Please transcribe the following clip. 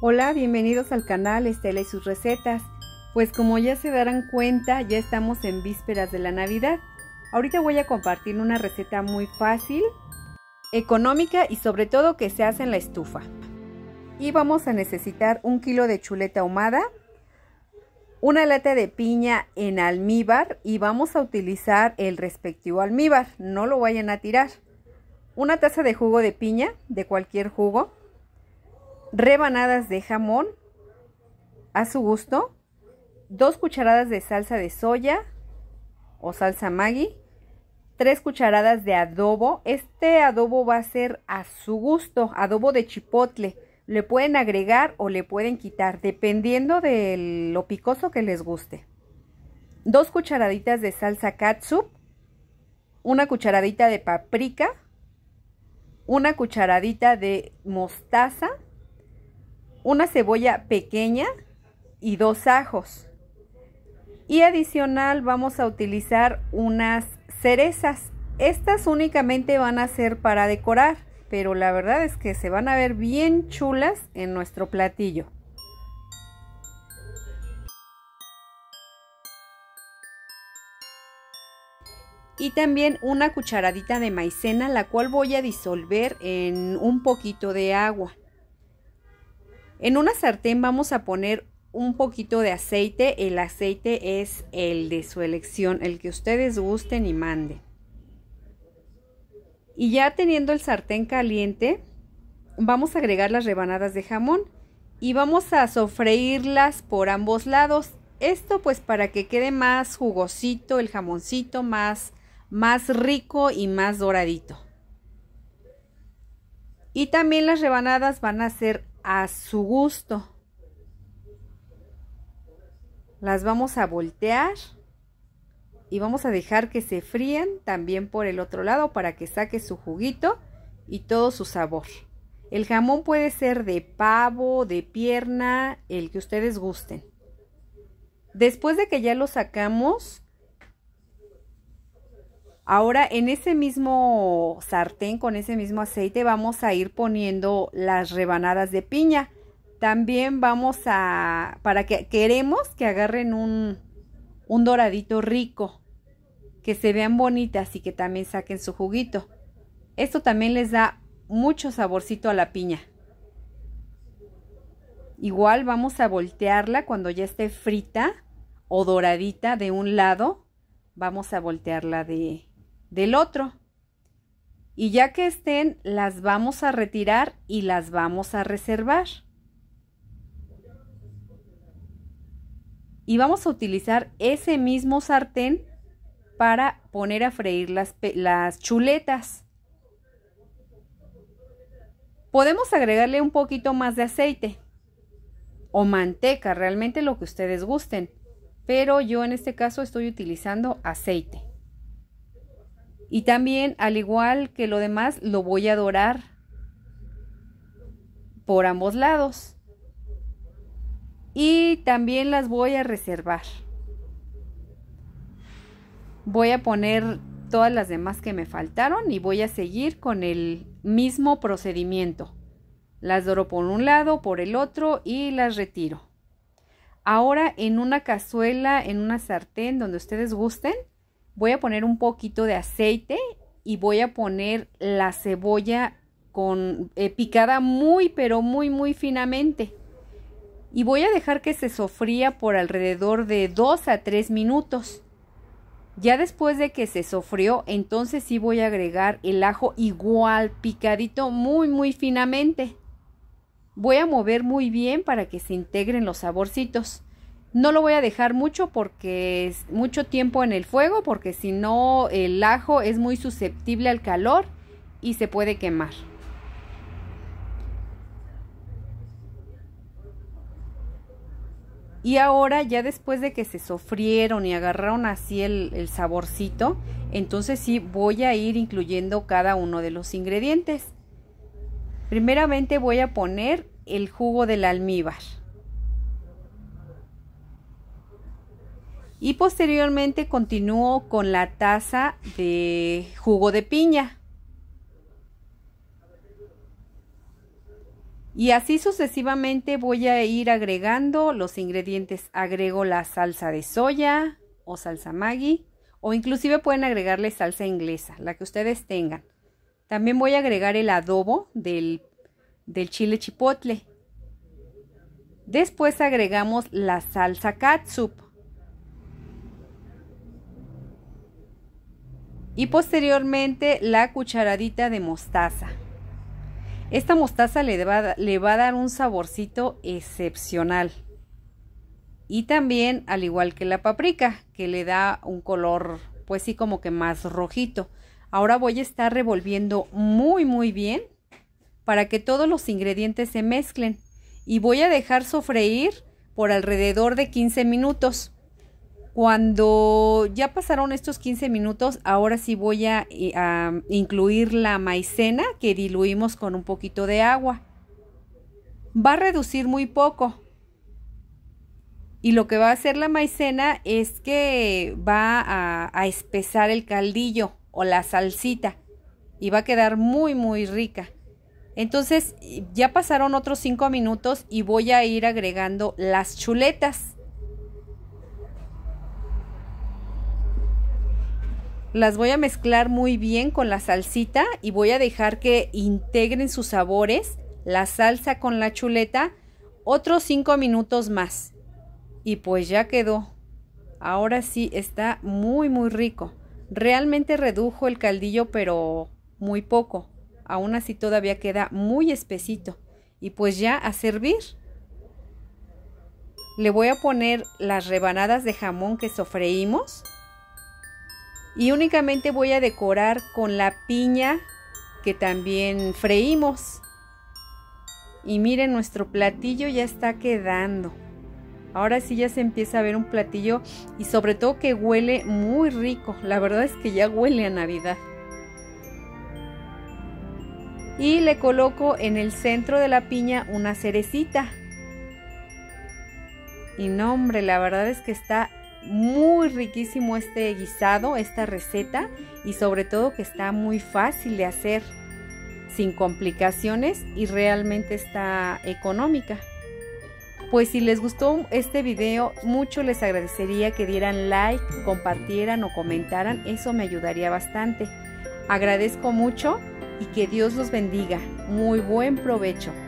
Hola, bienvenidos al canal Estela y sus recetas. Pues como ya se darán cuenta, ya estamos en vísperas de la Navidad. Ahorita voy a compartir una receta muy fácil, económica y sobre todo que se hace en la estufa. Y vamos a necesitar un kilo de chuleta ahumada, una lata de piña en almíbar y vamos a utilizar el respectivo almíbar, no lo vayan a tirar. Una taza de jugo de piña, de cualquier jugo, rebanadas de jamón a su gusto, Dos cucharadas de salsa de soya o salsa Maggi, Tres cucharadas de adobo. Este adobo va a ser a su gusto, adobo de chipotle. Le pueden agregar o le pueden quitar, dependiendo de lo picoso que les guste. Dos cucharaditas de salsa katsup, una cucharadita de paprika, una cucharadita de mostaza, una cebolla pequeña y dos ajos. Y adicional vamos a utilizar unas cerezas. Estas únicamente van a ser para decorar, pero la verdad es que se van a ver bien chulas en nuestro platillo. y también una cucharadita de maicena la cual voy a disolver en un poquito de agua. En una sartén vamos a poner un poquito de aceite. El aceite es el de su elección, el que ustedes gusten y manden. Y ya teniendo el sartén caliente, vamos a agregar las rebanadas de jamón y vamos a sofreírlas por ambos lados. Esto pues para que quede más jugosito el jamoncito, más, más rico y más doradito. Y también las rebanadas van a ser a su gusto. Las vamos a voltear y vamos a dejar que se fríen también por el otro lado para que saque su juguito y todo su sabor. El jamón puede ser de pavo, de pierna, el que ustedes gusten. Después de que ya lo sacamos, Ahora en ese mismo sartén, con ese mismo aceite, vamos a ir poniendo las rebanadas de piña. También vamos a, para que queremos que agarren un, un doradito rico, que se vean bonitas y que también saquen su juguito. Esto también les da mucho saborcito a la piña. Igual vamos a voltearla cuando ya esté frita o doradita de un lado. Vamos a voltearla de, del otro. Y ya que estén, las vamos a retirar y las vamos a reservar. Y vamos a utilizar ese mismo sartén para poner a freír las, las chuletas. Podemos agregarle un poquito más de aceite o manteca, realmente lo que ustedes gusten. Pero yo en este caso estoy utilizando aceite. Y también, al igual que lo demás, lo voy a dorar por ambos lados. Y también las voy a reservar. Voy a poner todas las demás que me faltaron y voy a seguir con el mismo procedimiento. Las doro por un lado, por el otro y las retiro. Ahora en una cazuela, en una sartén, donde ustedes gusten, Voy a poner un poquito de aceite y voy a poner la cebolla con, eh, picada muy, pero muy, muy finamente. Y voy a dejar que se sofría por alrededor de 2 a 3 minutos. Ya después de que se sofrió, entonces sí voy a agregar el ajo igual picadito muy muy finamente. Voy a mover muy bien para que se integren los saborcitos. No lo voy a dejar mucho porque es mucho tiempo en el fuego, porque si no el ajo es muy susceptible al calor y se puede quemar. Y ahora ya después de que se sofrieron y agarraron así el, el, saborcito, entonces sí voy a ir incluyendo cada uno de los ingredientes. Primeramente voy a poner el jugo del almíbar. y posteriormente continúo con la taza de jugo de piña. Y así sucesivamente voy a ir agregando los ingredientes. Agrego la salsa de soya o salsa Maggi o inclusive pueden agregarle salsa inglesa, la que ustedes tengan. También voy a agregar el adobo del, chile chipotle. Después agregamos la salsa catsup. y posteriormente la cucharadita de mostaza. Esta mostaza le va, a dar un saborcito excepcional. Y también, al igual que la paprika, que le da un color, pues sí, como que más rojito. Ahora voy a estar revolviendo muy, muy bien para que todos los ingredientes se mezclen. Y voy a dejar sofreír por alrededor de 15 minutos. Cuando ya pasaron estos 15 minutos, ahora sí voy a, incluir la maicena que diluimos con un poquito de agua. Va a reducir muy poco. Y lo que va a hacer la maicena es que va a, a espesar el caldillo o la salsita. Y va a quedar muy, muy rica. Entonces ya pasaron otros 5 minutos y voy a ir agregando las chuletas. Las voy a mezclar muy bien con la salsita y voy a dejar que integren sus sabores, la salsa con la chuleta, otros 5 minutos más. Y pues ya quedó. Ahora sí está muy muy rico. Realmente redujo el caldillo pero muy poco. Aún así todavía queda muy espesito. Y pues ya a servir. Le voy a poner las rebanadas de jamón que sofreímos y únicamente voy a decorar con la piña que también freímos. Y miren, nuestro platillo ya está quedando. Ahora sí ya se empieza a ver un platillo y sobre todo que huele muy rico. La verdad es que ya huele a Navidad. Y le coloco en el centro de la piña una cerecita. Y no hombre, la verdad es que está muy riquísimo este guisado, esta receta y sobre todo que está muy fácil de hacer, sin complicaciones y realmente está económica. Pues si les gustó este video, mucho les agradecería que dieran like, compartieran o comentaran, eso me ayudaría bastante. Agradezco mucho y que Dios los bendiga. Muy buen provecho.